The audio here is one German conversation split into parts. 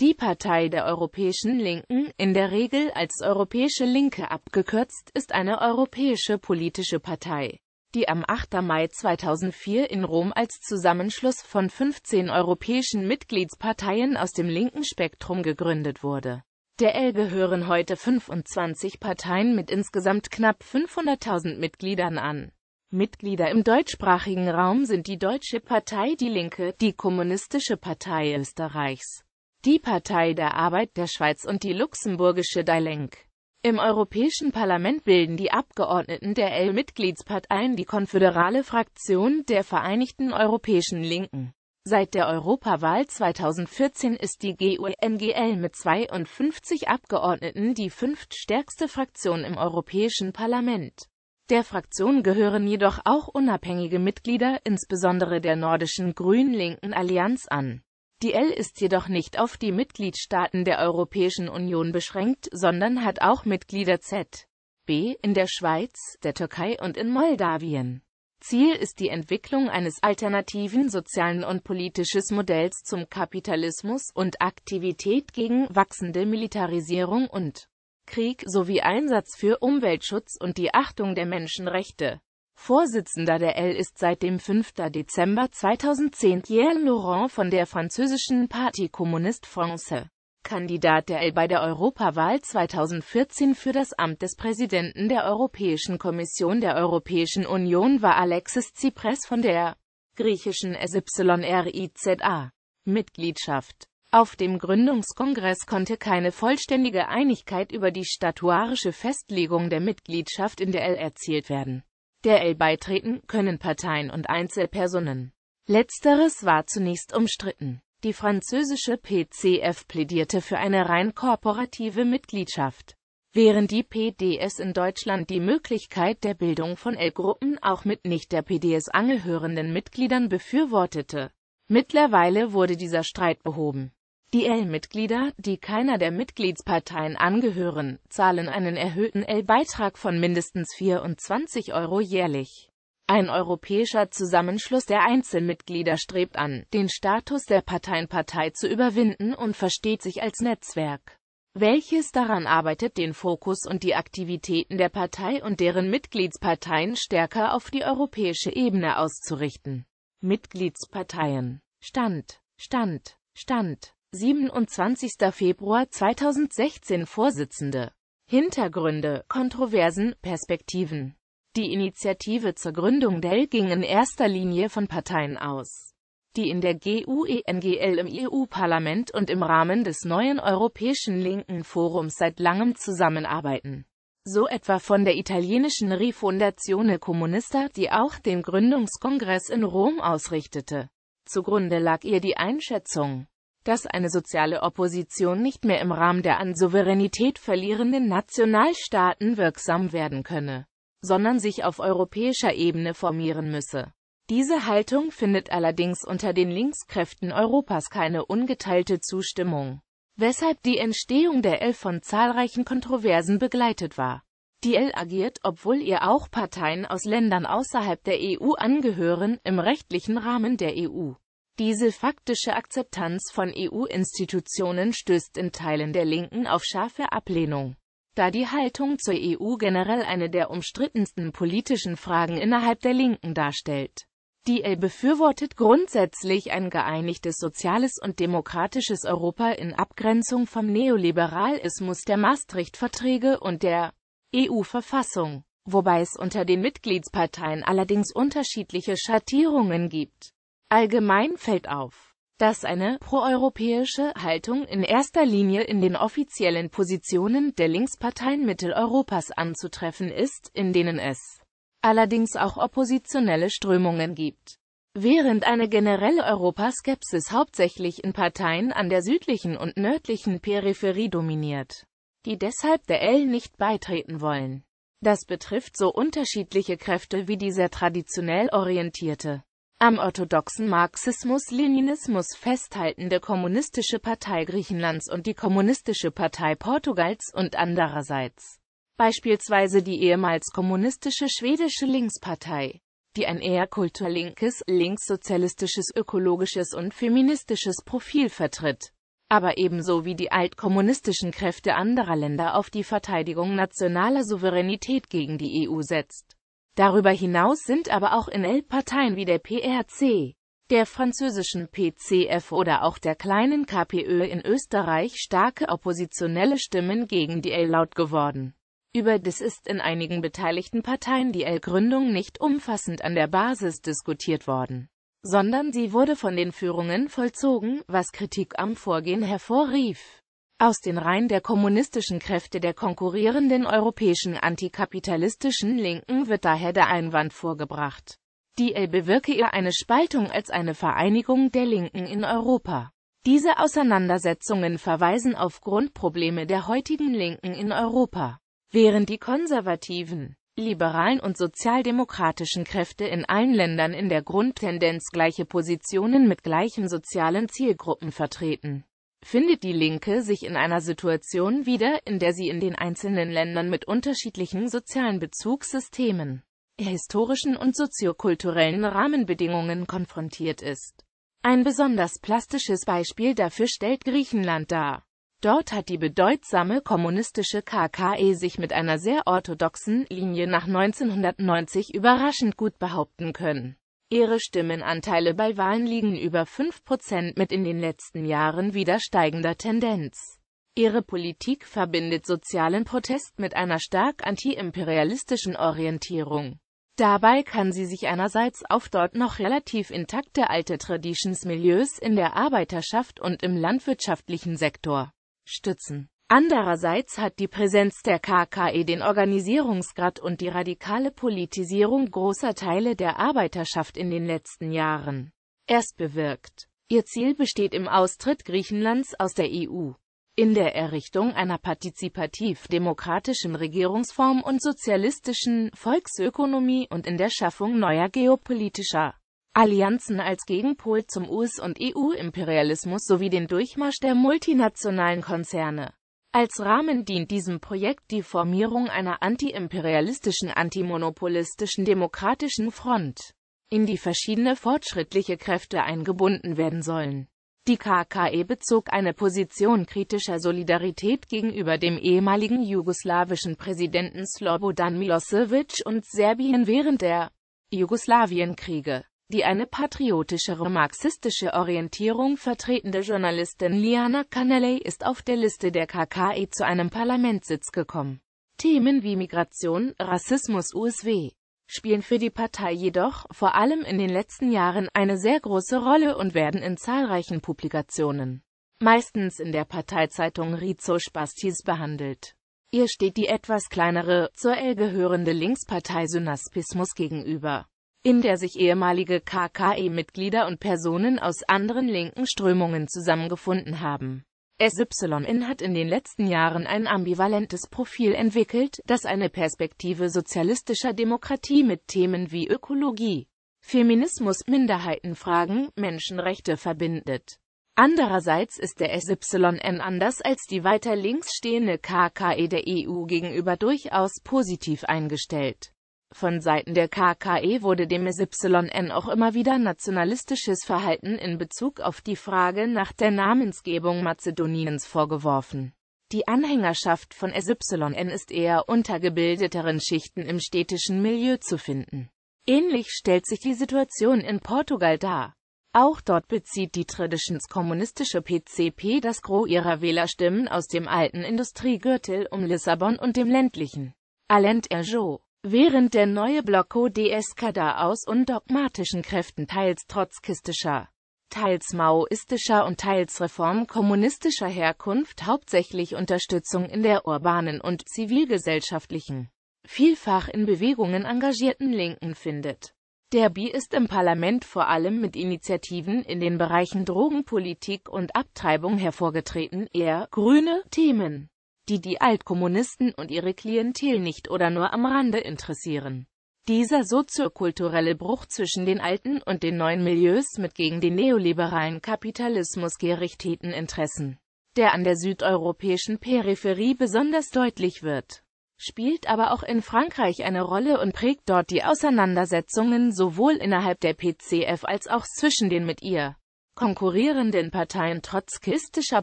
Die Partei der Europäischen Linken, in der Regel als Europäische Linke abgekürzt, ist eine europäische politische Partei, die am 8. Mai 2004 in Rom als Zusammenschluss von 15 europäischen Mitgliedsparteien aus dem linken Spektrum gegründet wurde. Der L gehören heute 25 Parteien mit insgesamt knapp 500.000 Mitgliedern an. Mitglieder im deutschsprachigen Raum sind die Deutsche Partei Die Linke, die Kommunistische Partei Österreichs, die Partei der Arbeit der Schweiz und die luxemburgische Die Lenk. Im Europäischen Parlament bilden die Abgeordneten der L-Mitgliedsparteien die konföderale Fraktion der Vereinigten Europäischen Linken. Seit der Europawahl 2014 ist die GUNGL mit 52 Abgeordneten die fünftstärkste Fraktion im Europäischen Parlament. Der Fraktion gehören jedoch auch unabhängige Mitglieder, insbesondere der nordischen Grün-Linken Allianz an die L ist jedoch nicht auf die Mitgliedstaaten der Europäischen Union beschränkt, sondern hat auch Mitglieder Z. B. in der Schweiz, der Türkei und in Moldawien. Ziel ist die Entwicklung eines alternativen sozialen und politisches Modells zum Kapitalismus und Aktivität gegen wachsende Militarisierung und Krieg sowie Einsatz für Umweltschutz und die Achtung der Menschenrechte. Vorsitzender der L ist seit dem 5. Dezember 2010 Pierre Laurent von der französischen Parti Communiste France. Kandidat der L bei der Europawahl 2014 für das Amt des Präsidenten der Europäischen Kommission der Europäischen Union war Alexis Tsipras von der griechischen SYRIZA Mitgliedschaft. Auf dem Gründungskongress konnte keine vollständige Einigkeit über die statuarische Festlegung der Mitgliedschaft in der L erzielt werden der L beitreten können Parteien und Einzelpersonen. Letzteres war zunächst umstritten. Die französische PCF plädierte für eine rein korporative Mitgliedschaft, während die PDS in Deutschland die Möglichkeit der Bildung von L-Gruppen auch mit nicht der PDS angehörenden Mitgliedern befürwortete. Mittlerweile wurde dieser Streit behoben. Die L-Mitglieder, die keiner der Mitgliedsparteien angehören, zahlen einen erhöhten L-Beitrag von mindestens 24 Euro jährlich. Ein europäischer Zusammenschluss der Einzelmitglieder strebt an, den Status der Parteienpartei zu überwinden und versteht sich als Netzwerk, welches daran arbeitet, den Fokus und die Aktivitäten der Partei und deren Mitgliedsparteien stärker auf die europäische Ebene auszurichten. Mitgliedsparteien Stand Stand Stand 27. Februar 2016 Vorsitzende Hintergründe, Kontroversen, Perspektiven Die Initiative zur Gründung der ging in erster Linie von Parteien aus, die in der GUENGL im EU-Parlament und im Rahmen des neuen Europäischen Linken Forums seit langem zusammenarbeiten. So etwa von der italienischen Rifondazione Comunista, die auch den Gründungskongress in Rom ausrichtete. Zugrunde lag ihr die Einschätzung, dass eine soziale Opposition nicht mehr im Rahmen der an Souveränität verlierenden Nationalstaaten wirksam werden könne, sondern sich auf europäischer Ebene formieren müsse. Diese Haltung findet allerdings unter den Linkskräften Europas keine ungeteilte Zustimmung, weshalb die Entstehung der L von zahlreichen Kontroversen begleitet war. Die L agiert, obwohl ihr auch Parteien aus Ländern außerhalb der EU angehören, im rechtlichen Rahmen der EU. Diese faktische Akzeptanz von EU-Institutionen stößt in Teilen der Linken auf scharfe Ablehnung. Da die Haltung zur EU generell eine der umstrittensten politischen Fragen innerhalb der Linken darstellt. Die L e befürwortet grundsätzlich ein geeinigtes soziales und demokratisches Europa in Abgrenzung vom Neoliberalismus der Maastricht-Verträge und der EU-Verfassung, wobei es unter den Mitgliedsparteien allerdings unterschiedliche Schattierungen gibt. Allgemein fällt auf, dass eine proeuropäische Haltung in erster Linie in den offiziellen Positionen der Linksparteien Mitteleuropas anzutreffen ist, in denen es allerdings auch oppositionelle Strömungen gibt. Während eine generelle Europaskepsis hauptsächlich in Parteien an der südlichen und nördlichen Peripherie dominiert, die deshalb der L nicht beitreten wollen. Das betrifft so unterschiedliche Kräfte wie die sehr traditionell orientierte am orthodoxen Marxismus-Leninismus festhaltende Kommunistische Partei Griechenlands und die Kommunistische Partei Portugals und andererseits beispielsweise die ehemals kommunistische schwedische Linkspartei, die ein eher kulturlinkes, linkssozialistisches, ökologisches und feministisches Profil vertritt, aber ebenso wie die altkommunistischen Kräfte anderer Länder auf die Verteidigung nationaler Souveränität gegen die EU setzt. Darüber hinaus sind aber auch in l Parteien wie der PRC, der französischen PCF oder auch der kleinen KPÖ in Österreich starke oppositionelle Stimmen gegen die L laut geworden. Überdies ist in einigen beteiligten Parteien die L-Gründung nicht umfassend an der Basis diskutiert worden, sondern sie wurde von den Führungen vollzogen, was Kritik am Vorgehen hervorrief aus den Reihen der kommunistischen Kräfte der konkurrierenden europäischen antikapitalistischen Linken wird daher der Einwand vorgebracht. Die L bewirke eher eine Spaltung als eine Vereinigung der Linken in Europa. Diese Auseinandersetzungen verweisen auf Grundprobleme der heutigen Linken in Europa. Während die konservativen, liberalen und sozialdemokratischen Kräfte in allen Ländern in der Grundtendenz gleiche Positionen mit gleichen sozialen Zielgruppen vertreten findet die Linke sich in einer Situation wieder, in der sie in den einzelnen Ländern mit unterschiedlichen sozialen Bezugssystemen, historischen und soziokulturellen Rahmenbedingungen konfrontiert ist. Ein besonders plastisches Beispiel dafür stellt Griechenland dar. Dort hat die bedeutsame kommunistische KKE sich mit einer sehr orthodoxen Linie nach 1990 überraschend gut behaupten können. Ihre Stimmenanteile bei Wahlen liegen über 5% mit in den letzten Jahren wieder steigender Tendenz. Ihre Politik verbindet sozialen Protest mit einer stark antiimperialistischen Orientierung. Dabei kann sie sich einerseits auf dort noch relativ intakte alte Traditionsmilieus in der Arbeiterschaft und im landwirtschaftlichen Sektor stützen. Andererseits hat die Präsenz der KKE den Organisierungsgrad und die radikale Politisierung großer Teile der Arbeiterschaft in den letzten Jahren erst bewirkt. Ihr Ziel besteht im Austritt Griechenlands aus der EU, in der Errichtung einer partizipativ-demokratischen Regierungsform und sozialistischen Volksökonomie und in der Schaffung neuer geopolitischer Allianzen als Gegenpol zum US- und EU-Imperialismus sowie den Durchmarsch der multinationalen Konzerne. Als Rahmen dient diesem Projekt die Formierung einer antiimperialistischen, antimonopolistischen demokratischen Front, in die verschiedene fortschrittliche Kräfte eingebunden werden sollen. Die KKE bezog eine Position kritischer Solidarität gegenüber dem ehemaligen jugoslawischen Präsidenten Slobodan Milosevic und Serbien während der Jugoslawienkriege die eine patriotischere marxistische Orientierung vertretende Journalistin Liana Canelli ist auf der Liste der KKE zu einem Parlamentssitz gekommen. Themen wie Migration, Rassismus USW spielen für die Partei jedoch, vor allem in den letzten Jahren, eine sehr große Rolle und werden in zahlreichen Publikationen, meistens in der Parteizeitung Rizzo Spastis behandelt. Ihr steht die etwas kleinere, zur L gehörende Linkspartei Synaspismus gegenüber in der sich ehemalige KKE-Mitglieder und Personen aus anderen linken Strömungen zusammengefunden haben. SYN hat in den letzten Jahren ein ambivalentes Profil entwickelt, das eine Perspektive sozialistischer Demokratie mit Themen wie Ökologie, Feminismus, Minderheitenfragen, Menschenrechte verbindet. Andererseits ist der SYN anders als die weiter links stehende KKE der EU gegenüber durchaus positiv eingestellt. Von Seiten der KKE wurde dem SYN auch immer wieder nationalistisches Verhalten in Bezug auf die Frage nach der Namensgebung Mazedoniens vorgeworfen. Die Anhängerschaft von SYN ist eher unter gebildeteren Schichten im städtischen Milieu zu finden. Ähnlich stellt sich die Situation in Portugal dar. Auch dort bezieht die Traditions kommunistische PCP das Gros ihrer Wählerstimmen aus dem alten Industriegürtel um Lissabon und dem ländlichen Alent Erjo. Während der neue Blocco de Escada aus undogmatischen Kräften teils trotzkistischer, teils maoistischer und teils reformkommunistischer Herkunft hauptsächlich Unterstützung in der urbanen und zivilgesellschaftlichen, vielfach in Bewegungen engagierten Linken findet. Der BI ist im Parlament vor allem mit Initiativen in den Bereichen Drogenpolitik und Abtreibung hervorgetreten, eher grüne Themen die die Altkommunisten und ihre Klientel nicht oder nur am Rande interessieren. Dieser soziokulturelle Bruch zwischen den alten und den neuen Milieus mit gegen den neoliberalen Kapitalismus gerichteten Interessen, der an der südeuropäischen Peripherie besonders deutlich wird, spielt aber auch in Frankreich eine Rolle und prägt dort die Auseinandersetzungen sowohl innerhalb der PCF als auch zwischen den mit ihr konkurrierenden Parteien trotzkistischer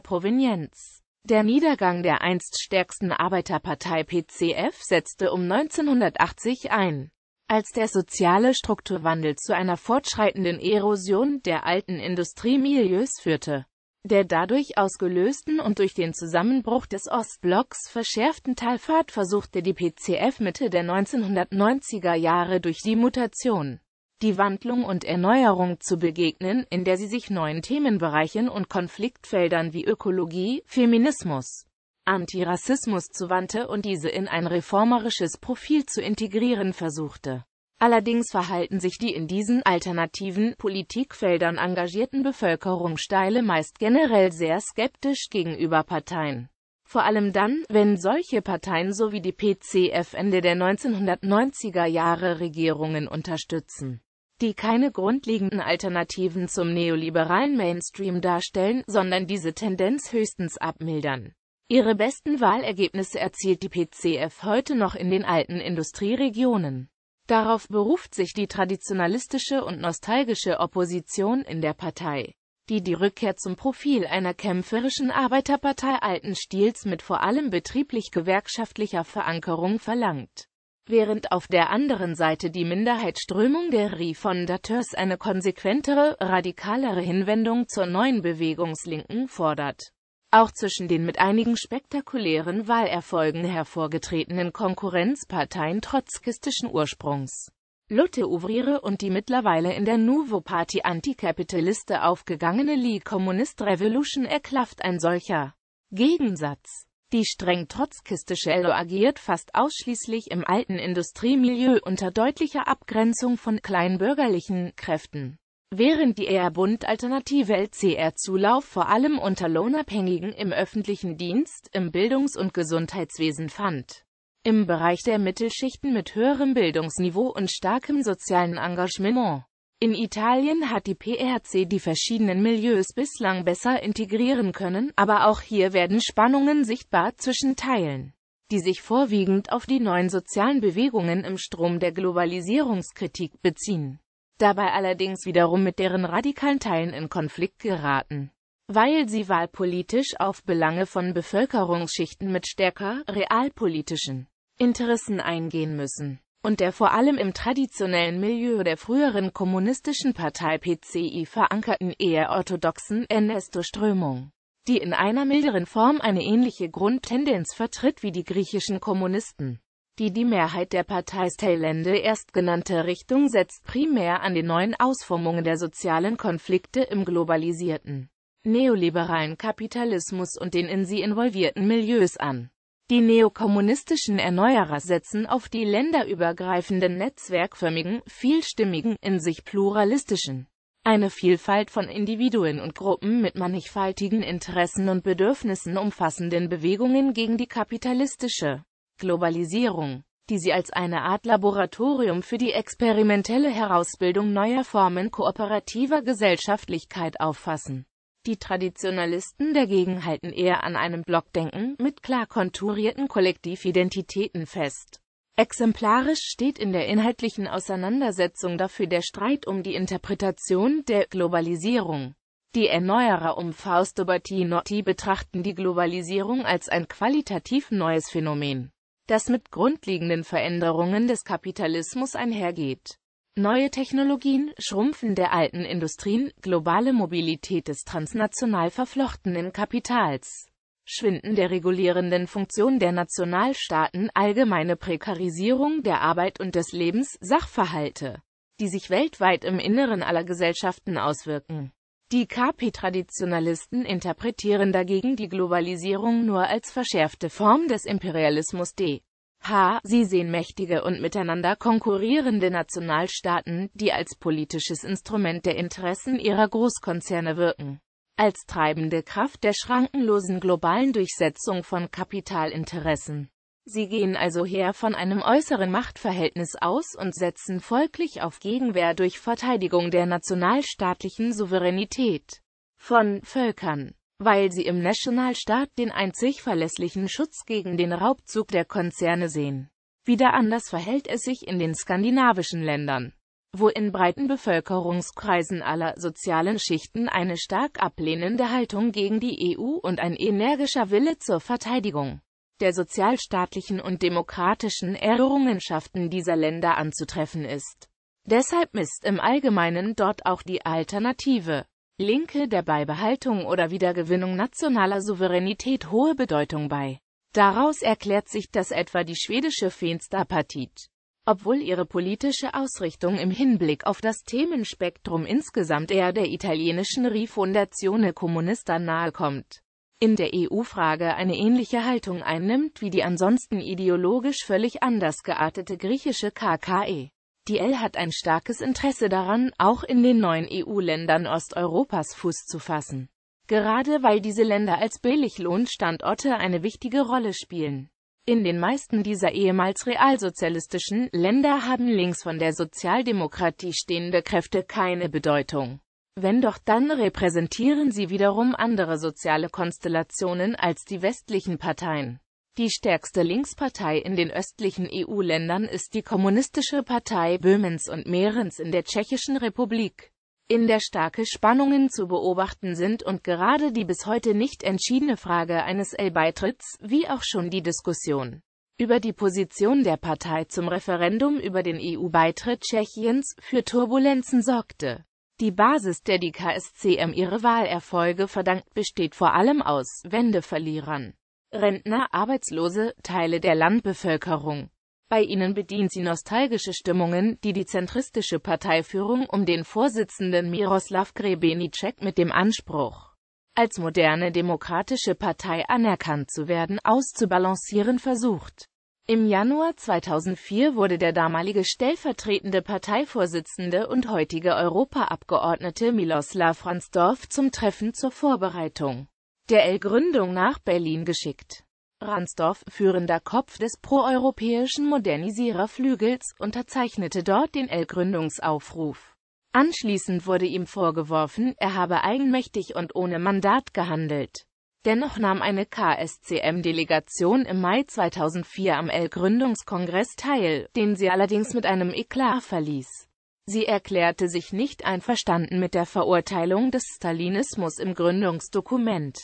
Provenienz. Der Niedergang der einst stärksten Arbeiterpartei PCF setzte um 1980 ein. Als der soziale Strukturwandel zu einer fortschreitenden Erosion der alten Industriemilieus führte, der dadurch ausgelösten und durch den Zusammenbruch des Ostblocks verschärften Talfahrt versuchte die PCF Mitte der 1990er Jahre durch die Mutation die Wandlung und Erneuerung zu begegnen, in der sie sich neuen Themenbereichen und Konfliktfeldern wie Ökologie, Feminismus, Antirassismus zuwandte und diese in ein reformerisches Profil zu integrieren versuchte. Allerdings verhalten sich die in diesen alternativen Politikfeldern engagierten Bevölkerungssteile meist generell sehr skeptisch gegenüber Parteien. Vor allem dann, wenn solche Parteien sowie die PCF Ende der 1990er Jahre Regierungen unterstützen die keine grundlegenden Alternativen zum neoliberalen Mainstream darstellen, sondern diese Tendenz höchstens abmildern. Ihre besten Wahlergebnisse erzielt die PCF heute noch in den alten Industrieregionen. Darauf beruft sich die traditionalistische und nostalgische Opposition in der Partei, die die Rückkehr zum Profil einer kämpferischen Arbeiterpartei alten Stils mit vor allem betrieblich-gewerkschaftlicher Verankerung verlangt während auf der anderen Seite die Minderheitsströmung der Refondeurs eine konsequentere, radikalere Hinwendung zur neuen Bewegungslinken fordert. Auch zwischen den mit einigen spektakulären Wahlerfolgen hervorgetretenen Konkurrenzparteien trotzkistischen Ursprungs. Lotte Ouvriere und die mittlerweile in der Nouveau Party Antikapitaliste aufgegangene Lee Communist Revolution erklafft ein solcher Gegensatz. Die streng trotzkistische LO agiert fast ausschließlich im alten Industriemilieu unter deutlicher Abgrenzung von kleinbürgerlichen Kräften. Während die eher bunt-alternative LCR Zulauf vor allem unter Lohnabhängigen im öffentlichen Dienst, im Bildungs- und Gesundheitswesen fand. Im Bereich der Mittelschichten mit höherem Bildungsniveau und starkem sozialen Engagement in Italien hat die PRC die verschiedenen Milieus bislang besser integrieren können, aber auch hier werden Spannungen sichtbar zwischen Teilen, die sich vorwiegend auf die neuen sozialen Bewegungen im Strom der Globalisierungskritik beziehen, dabei allerdings wiederum mit deren radikalen Teilen in Konflikt geraten weil sie wahlpolitisch auf Belange von Bevölkerungsschichten mit stärker realpolitischen Interessen eingehen müssen und der vor allem im traditionellen Milieu der früheren kommunistischen Partei PCI verankerten eher orthodoxen NS-Durchströmung, die in einer milderen Form eine ähnliche Grundtendenz vertritt wie die griechischen Kommunisten. Die die Mehrheit der Partei Stellende erstgenannte Richtung setzt primär an den neuen Ausformungen der sozialen Konflikte im globalisierten, neoliberalen Kapitalismus und den in sie involvierten Milieus an die neokommunistischen Erneuerer setzen auf die länderübergreifenden netzwerkförmigen, vielstimmigen, in sich pluralistischen, eine Vielfalt von Individuen und Gruppen mit mannigfaltigen Interessen und Bedürfnissen umfassenden Bewegungen gegen die kapitalistische Globalisierung, die sie als eine Art Laboratorium für die experimentelle Herausbildung neuer Formen kooperativer Gesellschaftlichkeit auffassen die Traditionalisten dagegen halten eher an einem Blockdenken mit klar konturierten Kollektividentitäten fest. Exemplarisch steht in der inhaltlichen Auseinandersetzung dafür der Streit um die Interpretation der Globalisierung. Die Erneuerer um Fausto Bertinotti betrachten die Globalisierung als ein qualitativ neues Phänomen, das mit grundlegenden Veränderungen des Kapitalismus einhergeht. Neue Technologien, Schrumpfen der alten Industrien, globale Mobilität des transnational verflochtenen Kapitals, Schwinden der regulierenden Funktion der Nationalstaaten, allgemeine Prekarisierung der Arbeit und des Lebens, Sachverhalte, die sich weltweit im Inneren aller Gesellschaften auswirken. Die KP-Traditionalisten interpretieren dagegen die Globalisierung nur als verschärfte Form des Imperialismus D. H. Sie sehen mächtige und miteinander konkurrierende Nationalstaaten, die als politisches Instrument der Interessen ihrer Großkonzerne wirken. Als treibende Kraft der schrankenlosen globalen Durchsetzung von Kapitalinteressen. Sie gehen also her von einem äußeren Machtverhältnis aus und setzen folglich auf Gegenwehr durch Verteidigung der nationalstaatlichen Souveränität von Völkern weil sie im Nationalstaat den einzig verlässlichen Schutz gegen den Raubzug der Konzerne sehen. Wieder anders verhält es sich in den skandinavischen Ländern, wo in breiten Bevölkerungskreisen aller sozialen Schichten eine stark ablehnende Haltung gegen die EU und ein energischer Wille zur Verteidigung der sozialstaatlichen und demokratischen Errungenschaften dieser Länder anzutreffen ist. Deshalb misst im Allgemeinen dort auch die Alternative Linke der Beibehaltung oder Wiedergewinnung nationaler Souveränität hohe Bedeutung bei. Daraus erklärt sich, dass etwa die schwedische Fensterpartit, obwohl ihre politische Ausrichtung im Hinblick auf das Themenspektrum insgesamt eher der italienischen Rifondazione Comunista nahekommt, in der EU-Frage eine ähnliche Haltung einnimmt wie die ansonsten ideologisch völlig anders geartete griechische KKE. Die FDL hat ein starkes Interesse daran, auch in den neuen EU-Ländern Osteuropas Fuß zu fassen. Gerade weil diese Länder als Billiglohnstandorte eine wichtige Rolle spielen. In den meisten dieser ehemals realsozialistischen Länder haben links von der Sozialdemokratie stehende Kräfte keine Bedeutung. Wenn doch dann repräsentieren sie wiederum andere soziale Konstellationen als die westlichen Parteien. Die stärkste Linkspartei in den östlichen EU-Ländern ist die Kommunistische Partei Böhmens und Mährens in der Tschechischen Republik, in der starke Spannungen zu beobachten sind und gerade die bis heute nicht entschiedene Frage eines L-Beitritts, wie auch schon die Diskussion über die Position der Partei zum Referendum über den EU-Beitritt Tschechiens für Turbulenzen sorgte. Die Basis, der die KSCM ihre Wahlerfolge verdankt, besteht vor allem aus Wendeverlierern. Rentner, Arbeitslose, Teile der Landbevölkerung. Bei ihnen bedient sie nostalgische Stimmungen, die die zentristische Parteiführung um den Vorsitzenden Miroslav Grebenicek mit dem Anspruch, als moderne demokratische Partei anerkannt zu werden, auszubalancieren versucht. Im Januar 2004 wurde der damalige stellvertretende Parteivorsitzende und heutige Europaabgeordnete Miloslav Ransdorf zum Treffen zur Vorbereitung der L-Gründung nach Berlin geschickt. Ransdorf, führender Kopf des proeuropäischen Modernisiererflügels, unterzeichnete dort den L-Gründungsaufruf. Anschließend wurde ihm vorgeworfen, er habe eigenmächtig und ohne Mandat gehandelt. Dennoch nahm eine KSCM-Delegation im Mai 2004 am L-Gründungskongress teil, den sie allerdings mit einem Eklat verließ. Sie erklärte sich nicht einverstanden mit der Verurteilung des Stalinismus im Gründungsdokument.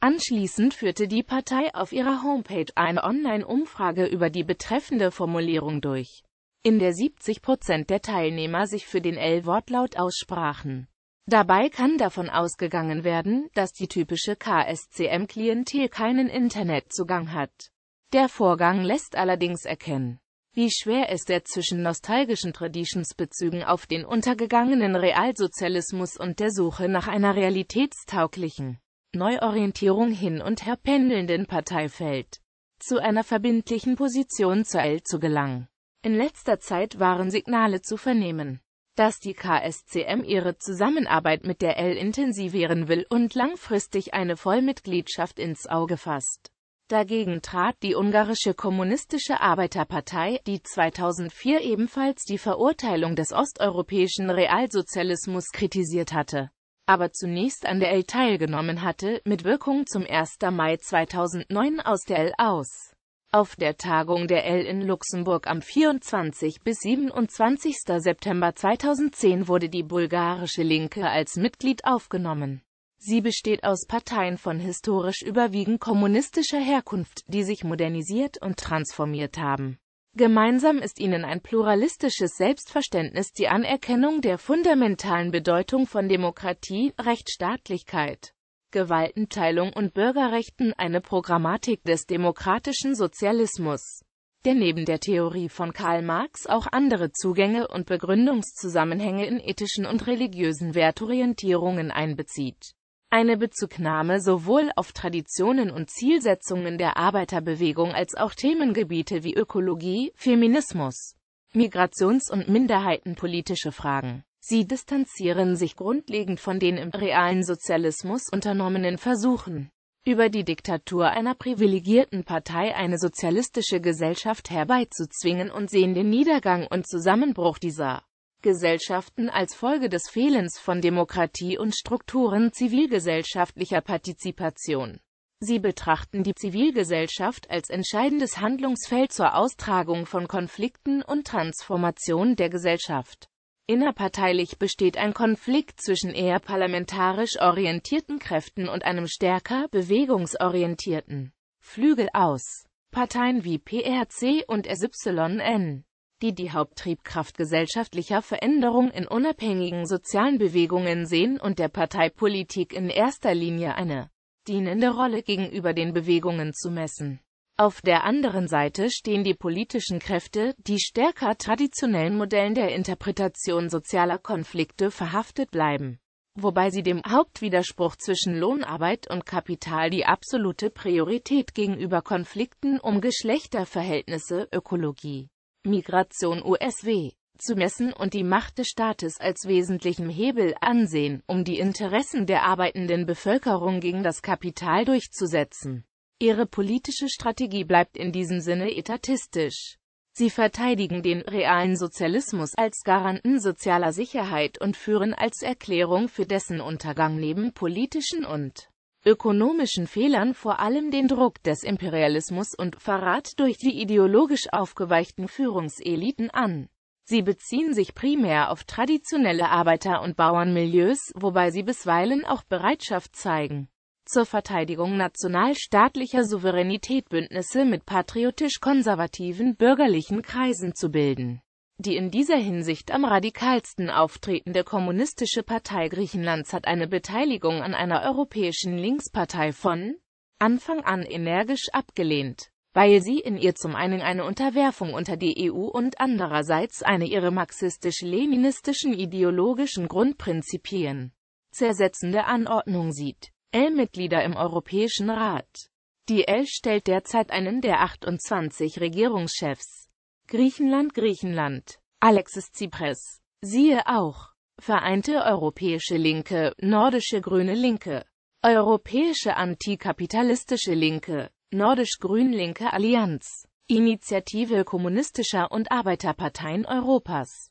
Anschließend führte die Partei auf ihrer Homepage eine Online-Umfrage über die betreffende Formulierung durch, in der 70 Prozent der Teilnehmer sich für den L-Wortlaut aussprachen. Dabei kann davon ausgegangen werden, dass die typische KSCM-Klientel keinen Internetzugang hat. Der Vorgang lässt allerdings erkennen, wie schwer es der zwischen nostalgischen Traditionsbezügen auf den untergegangenen Realsozialismus und der Suche nach einer realitätstauglichen Neuorientierung hin und her pendelnden Parteifeld zu einer verbindlichen Position zur L zu gelangen. In letzter Zeit waren Signale zu vernehmen, dass die KSCM ihre Zusammenarbeit mit der L intensivieren will und langfristig eine Vollmitgliedschaft ins Auge fasst. Dagegen trat die ungarische Kommunistische Arbeiterpartei, die 2004 ebenfalls die Verurteilung des osteuropäischen Realsozialismus kritisiert hatte, aber zunächst an der L teilgenommen hatte, mit Wirkung zum 1. Mai 2009 aus der L aus. Auf der Tagung der L in Luxemburg am 24 bis 27. September 2010 wurde die bulgarische Linke als Mitglied aufgenommen. Sie besteht aus Parteien von historisch überwiegend kommunistischer Herkunft, die sich modernisiert und transformiert haben. Gemeinsam ist ihnen ein pluralistisches Selbstverständnis, die Anerkennung der fundamentalen Bedeutung von Demokratie, Rechtsstaatlichkeit, Gewaltenteilung und Bürgerrechten, eine Programmatik des demokratischen Sozialismus der neben der Theorie von Karl Marx auch andere Zugänge und Begründungszusammenhänge in ethischen und religiösen Wertorientierungen einbezieht eine Bezugnahme sowohl auf Traditionen und Zielsetzungen der Arbeiterbewegung als auch Themengebiete wie Ökologie, Feminismus, Migrations- und Minderheitenpolitische Fragen. Sie distanzieren sich grundlegend von den im realen Sozialismus unternommenen Versuchen, über die Diktatur einer privilegierten Partei eine sozialistische Gesellschaft herbeizuzwingen und sehen den Niedergang und Zusammenbruch dieser Gesellschaften als Folge des Fehlens von Demokratie und Strukturen zivilgesellschaftlicher Partizipation. Sie betrachten die Zivilgesellschaft als entscheidendes Handlungsfeld zur Austragung von Konflikten und Transformation der Gesellschaft. Innerparteilich besteht ein Konflikt zwischen eher parlamentarisch orientierten Kräften und einem stärker bewegungsorientierten Flügel aus. Parteien wie PRC und SYN die die Haupttriebkraft gesellschaftlicher Veränderung in unabhängigen sozialen Bewegungen sehen und der Parteipolitik in erster Linie eine dienende Rolle gegenüber den Bewegungen zu messen. Auf der anderen Seite stehen die politischen Kräfte, die stärker traditionellen Modellen der Interpretation sozialer Konflikte verhaftet bleiben, wobei sie dem Hauptwiderspruch zwischen Lohnarbeit und Kapital die absolute Priorität gegenüber Konflikten um Geschlechterverhältnisse, Ökologie, Migration USW zu messen und die Macht des Staates als wesentlichem Hebel ansehen, um die Interessen der arbeitenden Bevölkerung gegen das Kapital durchzusetzen. Ihre politische Strategie bleibt in diesem Sinne etatistisch. Sie verteidigen den realen Sozialismus als Garanten sozialer Sicherheit und führen als Erklärung für dessen Untergang neben politischen und ökonomischen Fehlern vor allem den Druck des Imperialismus und Verrat durch die ideologisch aufgeweichten Führungseliten an. Sie beziehen sich primär auf traditionelle Arbeiter- und Bauernmilieus, wobei sie bisweilen auch Bereitschaft zeigen, zur Verteidigung nationalstaatlicher Souveränität Bündnisse mit patriotisch-konservativen bürgerlichen Kreisen zu bilden die in dieser Hinsicht am radikalsten auftretende kommunistische Partei Griechenlands hat eine Beteiligung an einer europäischen Linkspartei von Anfang an energisch abgelehnt, weil sie in ihr zum einen eine Unterwerfung unter die EU und andererseits eine ihre marxistisch-leninistischen ideologischen Grundprinzipien zersetzende Anordnung sieht. L-Mitglieder im Europäischen Rat Die L stellt derzeit einen der 28 Regierungschefs Griechenland Griechenland. Alexis Tsipras. Siehe auch. Vereinte Europäische Linke, Nordische Grüne Linke. Europäische Antikapitalistische Linke, Nordisch-Grün-Linke Allianz. Initiative kommunistischer und Arbeiterparteien Europas.